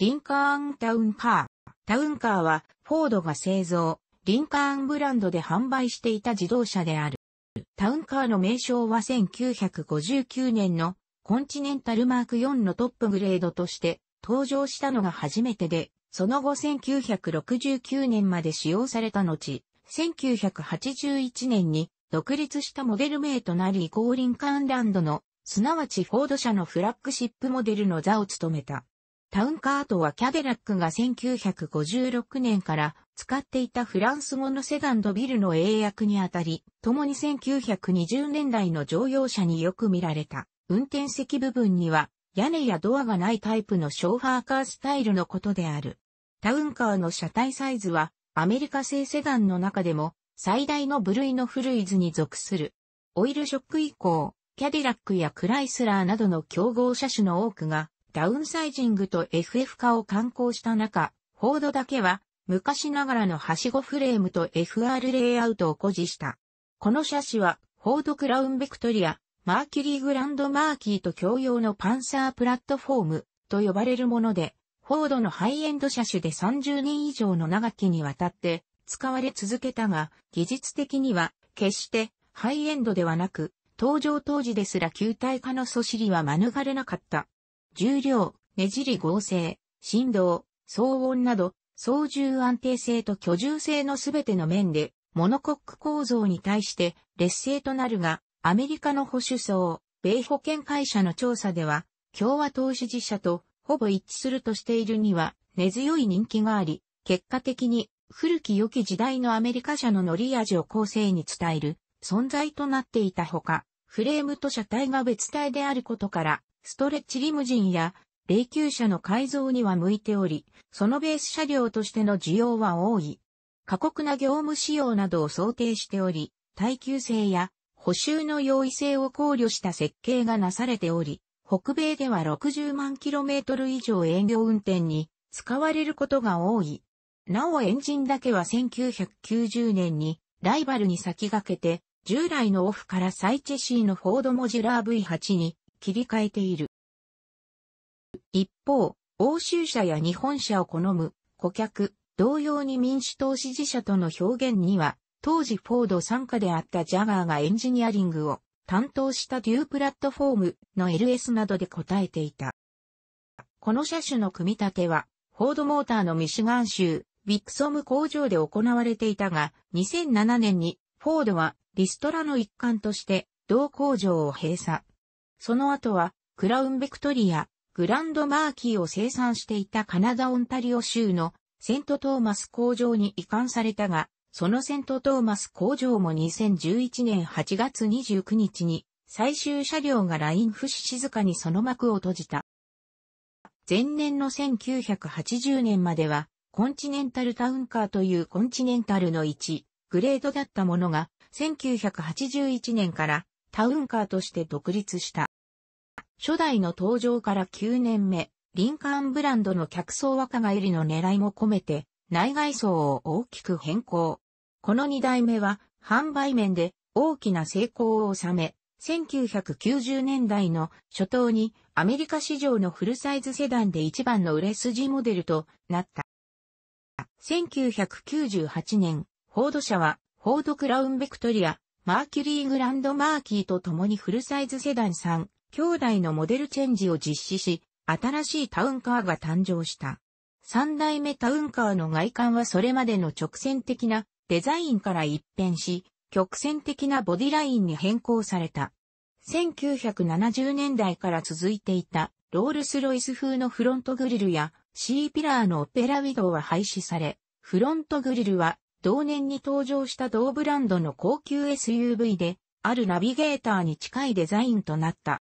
リンカーンタウンカー。タウンカーは、フォードが製造、リンカーンブランドで販売していた自動車である。タウンカーの名称は1959年のコンチネンタルマーク4のトップグレードとして登場したのが初めてで、その後1969年まで使用された後、1981年に独立したモデル名となり、イコーリンカーンランドの、すなわちフォード社のフラッグシップモデルの座を務めた。タウンカートはキャデラックが1956年から使っていたフランス語のセダンドビルの英訳にあたり、共に1920年代の乗用車によく見られた。運転席部分には屋根やドアがないタイプのショーファーカースタイルのことである。タウンカーの車体サイズはアメリカ製セダンの中でも最大の部類のフルイズに属する。オイルショック以降、キャデラックやクライスラーなどの競合車種の多くがダウンサイジングと FF 化を観行した中、フォードだけは昔ながらのはしごフレームと FR レイアウトを誇示した。この車種はフォードクラウンベクトリア、マーキュリーグランドマーキーと共用のパンサープラットフォームと呼ばれるもので、フォードのハイエンド車種で30年以上の長きにわたって使われ続けたが、技術的には決してハイエンドではなく、登場当時ですら球体化の素りは免れなかった。重量、ねじり合成、振動、騒音など、操縦安定性と居住性のすべての面で、モノコック構造に対して劣勢となるが、アメリカの保守層、米保険会社の調査では、共和党支持者とほぼ一致するとしているには根強い人気があり、結果的に古き良き時代のアメリカ社の乗り味を後世に伝える存在となっていたほか、フレームと車体が別体であることから、ストレッチリムジンや霊柩車の改造には向いており、そのベース車両としての需要は多い。過酷な業務仕様などを想定しており、耐久性や補修の容易性を考慮した設計がなされており、北米では60万キロメートル以上営業運転に使われることが多い。なおエンジンだけは1990年にライバルに先駆けて従来のオフからサイチェシーのフォードモジュラー V8 に切り替えている。一方、欧州社や日本社を好む顧客、同様に民主党支持者との表現には、当時フォード傘下であったジャガーがエンジニアリングを担当したデュープラットフォームの LS などで答えていた。この車種の組み立ては、フォードモーターのミシガン州、ビクソム工場で行われていたが、2007年にフォードはリストラの一環として同工場を閉鎖。その後は、クラウンベクトリア、グランドマーキーを生産していたカナダ・オンタリオ州のセントトーマス工場に移管されたが、そのセントトーマス工場も2011年8月29日に最終車両がラインフシ静かにその幕を閉じた。前年の1980年まではコンチネンタルタウンカーというコンチネンタルの1グレードだったものが1981年からタウンカーとして独立した。初代の登場から9年目、リンカーンブランドの客層若返りの狙いも込めて、内外装を大きく変更。この2代目は、販売面で大きな成功を収め、1990年代の初頭にアメリカ市場のフルサイズセダンで一番の売れ筋モデルとなった。1998年、フォード社は、フォードクラウンベクトリア、マーキュリーグランドマーキーと共にフルサイズセダン3、兄弟のモデルチェンジを実施し、新しいタウンカーが誕生した。三代目タウンカーの外観はそれまでの直線的なデザインから一変し、曲線的なボディラインに変更された。1970年代から続いていたロールスロイス風のフロントグリルや C ピラーのオペラウィドウは廃止され、フロントグリルは同年に登場した同ブランドの高級 SUV で、あるナビゲーターに近いデザインとなった。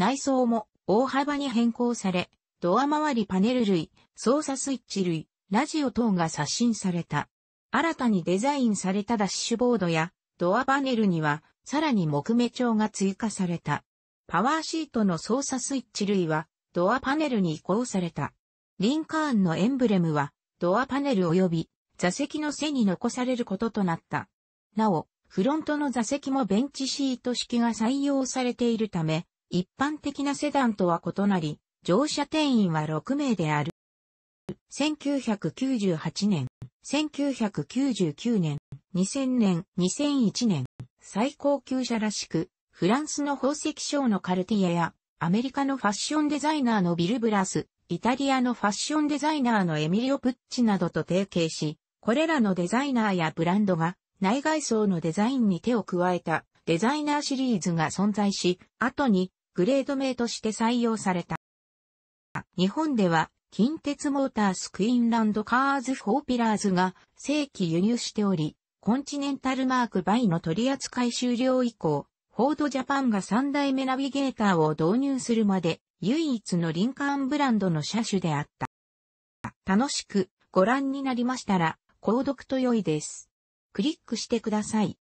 内装も大幅に変更され、ドア周りパネル類、操作スイッチ類、ラジオ等が刷新された。新たにデザインされたダッシュボードやドアパネルにはさらに木目調が追加された。パワーシートの操作スイッチ類はドアパネルに移行された。リンカーンのエンブレムはドアパネル及び座席の背に残されることとなった。なお、フロントの座席もベンチシート式が採用されているため、一般的なセダンとは異なり、乗車定員は6名である。1998年、1999年、2000年、2001年、最高級車らしく、フランスの宝石商のカルティエや、アメリカのファッションデザイナーのビル・ブラス、イタリアのファッションデザイナーのエミリオ・プッチなどと提携し、これらのデザイナーやブランドが内外装のデザインに手を加えたデザイナーシリーズが存在し、後にグレード名として採用された。日本では、近鉄モータースクイーンランドカーズ4ピラーズが正規輸入しており、コンチネンタルマークバイの取扱い終了以降、フォードジャパンが3代目ナビゲーターを導入するまで、唯一のリンカーンブランドの車種であった。楽しくご覧になりましたら、購読と良いです。クリックしてください。